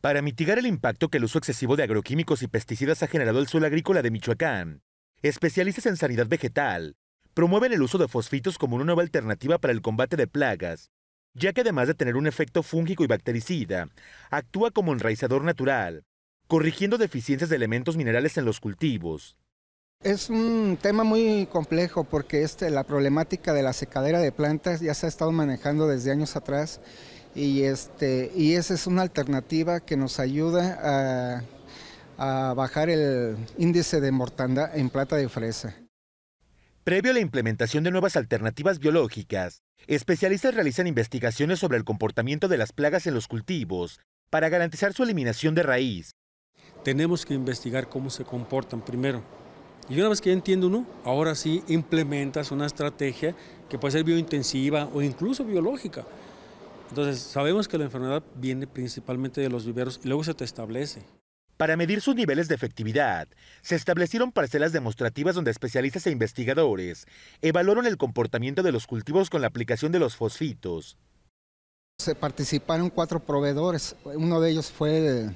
Para mitigar el impacto que el uso excesivo de agroquímicos y pesticidas ha generado el suelo agrícola de Michoacán, especialistas en sanidad vegetal promueven el uso de fosfitos como una nueva alternativa para el combate de plagas, ya que además de tener un efecto fúngico y bactericida, actúa como enraizador natural, corrigiendo deficiencias de elementos minerales en los cultivos. Es un tema muy complejo porque este, la problemática de la secadera de plantas ya se ha estado manejando desde años atrás este, y, esa es una alternativa que nos ayuda a, a bajar el índice de mortandad en plata de fresa. Previo a la implementación de nuevas alternativas biológicas, especialistas realizan investigaciones sobre el comportamiento de las plagas en los cultivos para garantizar su eliminación de raíz. Tenemos que investigar cómo se comportan primero y una vez que ya entiende uno, ahora sí implementas una estrategia que puede ser biointensiva o incluso biológica. Entonces, sabemos que la enfermedad viene principalmente de los viveros y luego se te establece. Para medir sus niveles de efectividad, se establecieron parcelas demostrativas donde especialistas e investigadores evaluaron el comportamiento de los cultivos con la aplicación de los fosfitos. Se participaron cuatro proveedores, uno de ellos fue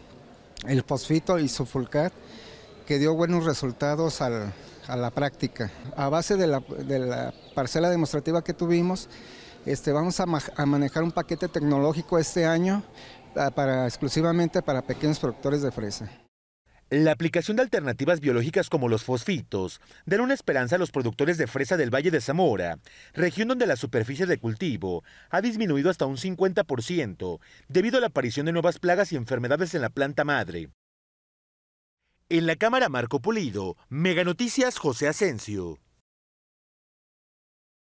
el, fosfito y fulcat que dio buenos resultados a la práctica. A base de la, parcela demostrativa que tuvimos, este, vamos a, manejar un paquete tecnológico este año ah, exclusivamente para pequeños productores de fresa. La aplicación de alternativas biológicas como los fosfitos da una esperanza a los productores de fresa del Valle de Zamora, región donde la superficie de cultivo ha disminuido hasta un 50% debido a la aparición de nuevas plagas y enfermedades en la planta madre. En la cámara Marco Pulido, Mega Noticias José Asensio.